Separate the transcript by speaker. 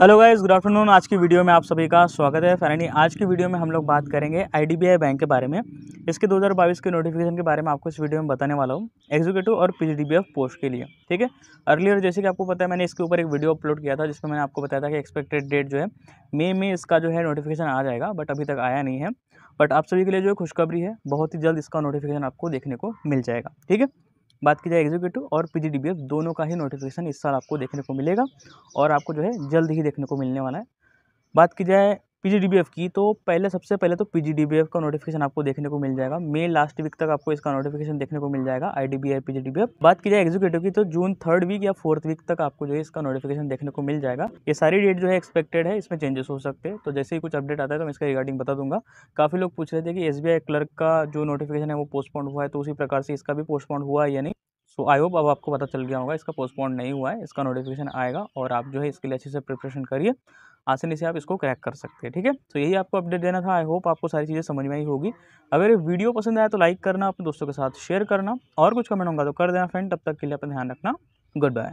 Speaker 1: hello guys good afternoon आज की video में आप सभी का स्वागत है फैरानी आज की वीडियो में हम लोग बात करेंगे आईडीबीआई बैंक के बारे में इसके 2022 के नोटिफिकेशन के बारे में आपको इस वीडियो में बताने वाला हूँ एग्जीक्यूटिव और पीजीडीबीएफ पोस्ट के लिए ठीक है अर्लियर जैसे कि आपको पता है मैंने इसके ऊपर एक वीडियो अपलोड किया था जिसमें मैंने आपको बताया था कि एक्सपेक्टेड डेट जो है मे में इसका जो है नोटिफिकेशन आ जाएगा बट अभी तक आया नहीं है बट आप सभी के लिए जो है खुशखबरी है बहुत ही जल्द इसका नोटिफिकेशन आपको देखने को मिल जाएगा ठीक है बात की जाए एग्जीक्यूटिव और पी दोनों का ही नोटिफिकेशन इस साल आपको देखने को मिलेगा और आपको जो है जल्द ही देखने को मिलने वाला है बात की जाए पी की तो पहले सबसे पहले तो पी का नोटिफिकेशन आपको देखने को मिल जाएगा मे लास्ट वीक तक आपको इसका नोटिफिकेशन देखने को मिल जाएगा आई डी बी बात की जाए एग्जीक्यूटिव की तो जून थर्ड वीक या फोर्थ वीक तक आपको जो है इसका नोटिफिकेशन देखने को मिल जाएगा ये सारी डेट जो है एक्सपेक्टेड है इसमें चेंजेस हो सकते हैं तो जैसे ही कुछ अपडेट आता है तो मैं इसका रिगार्डिंग बता दूंगा काफ़ी लोग पूछ रहे थे कि एस क्लर्क का जो नोटिफिकेशन है वो पोस्टपोन हुआ है तो उसी प्रकार से इसका भी पोस्टपोन हुआ है या नहीं तो आई होप अब आपको पता चल गया होगा इसका पोस्टपोन नहीं हुआ है इसका नोटिफिकेशन आएगा और आप जो है इसके लिए अच्छे से प्रिपरेशन करिए आसानी से आप इसको क्रैक कर सकते हैं ठीक है तो यही आपको अपडेट देना था आई होप आपको सारी चीज़ें समझ में आई होगी अगर ये वीडियो पसंद आया तो लाइक करना अपने दोस्तों के साथ शेयर करना और कुछ कमेंट होगा तो कर देना फ्रेंड तब तक के लिए अपना ध्यान रखना गुड बाय